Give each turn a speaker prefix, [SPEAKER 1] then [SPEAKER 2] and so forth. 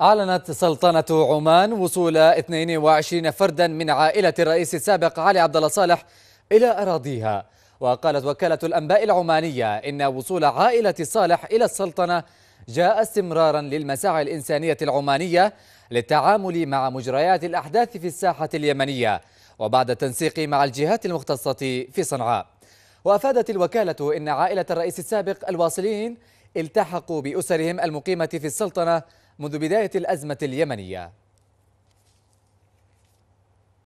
[SPEAKER 1] أعلنت سلطنة عمان وصول 22 فردا من عائلة الرئيس السابق علي عبد الله صالح إلى أراضيها وقالت وكالة الأنباء العمانية إن وصول عائلة صالح إلى السلطنة جاء استمرارا للمساعي الإنسانية العمانية للتعامل مع مجريات الأحداث في الساحة اليمنية وبعد التنسيق مع الجهات المختصة في صنعاء وأفادت الوكالة إن عائلة الرئيس السابق الواصلين التحقوا بأسرهم المقيمة في السلطنة منذ بداية الأزمة اليمنية